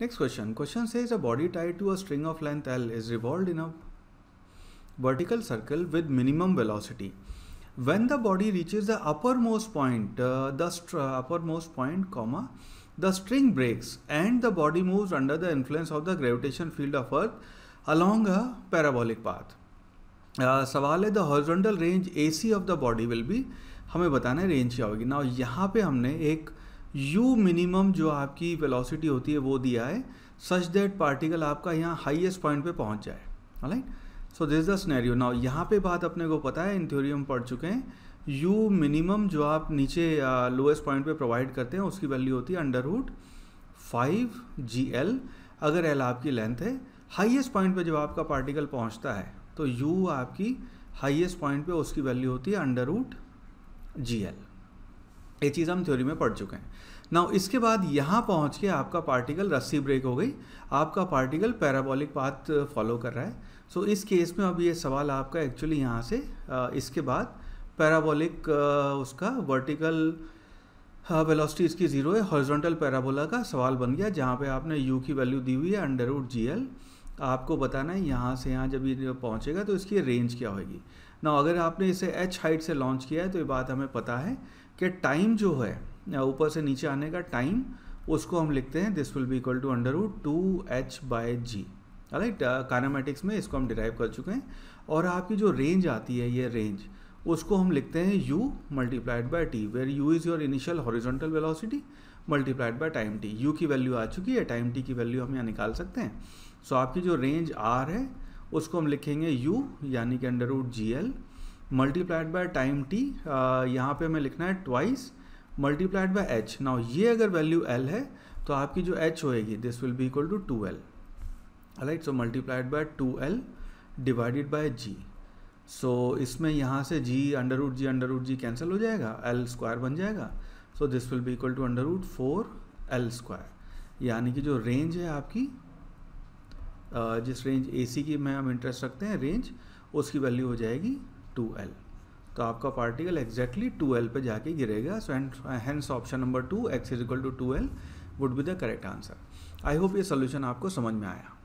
next question question से is a body tied to a string of length L is revolve in a vertical circle with minimum velocity when the body reach is the upper most point the upper most point comma the string breaks and the body move under the influence of the gravitation field of earth along a parabolic path सवाल है the horizontal range A C of the body will भी हमें बताना है range क्या होगी ना यहाँ पे हमने एक uh, यू मिनिमम जो आपकी वेलोसिटी होती है वो दिया है सच दैट पार्टिकल आपका यहाँ हाईएस्ट पॉइंट पे पहुँच जाए right so this the scenario now यहाँ पे बात अपने को पता है इन थ्योरी हम पढ़ चुके हैं यू मिनिमम जो आप नीचे लोएस्ट पॉइंट पे प्रोवाइड करते हैं उसकी वैल्यू होती है under root five G L अगर एल आपकी लेंथ है हाईएस्ट पॉइंट पे जब आपका पार्टिकल पहुंचता है तो यू आपकी हाईएस्ट पॉइंट पे उसकी वैल्यू होती है अंडर रूट जी एल ये चीज़ हम थ्योरी में पढ़ चुके हैं ना इसके बाद यहाँ पहुँच के आपका पार्टिकल रस्सी ब्रेक हो गई आपका पार्टिकल पैराबॉलिक पाथ फॉलो कर रहा है सो इस केस में अब ये सवाल आपका एक्चुअली यहाँ से uh, इसके बाद पैराबॉलिक uh, उसका वर्टिकल वेलोसिटी uh, इसकी ज़ीरो है हॉरिजॉन्टल पैराबोला का सवाल बन गया जहाँ पे आपने यू की वैल्यू दी हुई है अंडर रूट जी एल आपको बताना है यहाँ से यहाँ जब ये पहुँचेगा तो इसकी रेंज क्या होगी ना अगर आपने इसे एच हाइट से लॉन्च किया है तो ये बात हमें पता है कि टाइम जो है ऊपर से नीचे आने का टाइम उसको हम लिखते हैं this will be equal to under root two H by G right kinematics में इसको हम डिराइव कर चुके हैं और आपकी जो रेंज आती है ये रेंज उसको हम लिखते हैं u multiplied by T where U is your initial horizontal velocity multiplied by time T U की वैल्यू आ चुकी है टाइम टी की वैल्यू हम यहाँ निकाल सकते हैं सो so, आपकी जो रेंज आर है उसको हम लिखेंगे u यानी कि under root G L multiplied by time T यहाँ पे हमें लिखना है twice multiplied by H now ये अगर वैल्यू एल है तो आपकी जो एच होएगी this will be equal to two L right so multiplied by two L divided by G so so, इसमें यहाँ से G under root G under root G cancel हो जाएगा एल स्क्वायर बन जाएगा so this will be equal to under root four L square यानी कि जो रेंज है आपकी जिस रेंज ए की में हम इंटरेस्ट रखते हैं रेंज उसकी वैल्यू हो जाएगी टू एल तो आपका पार्टिकल एग्जैक्टली टू एल पर जाके गिरेगा so and hence option number two X is equal to two L would be the correct answer I hope ये सोल्यूशन आपको समझ में आया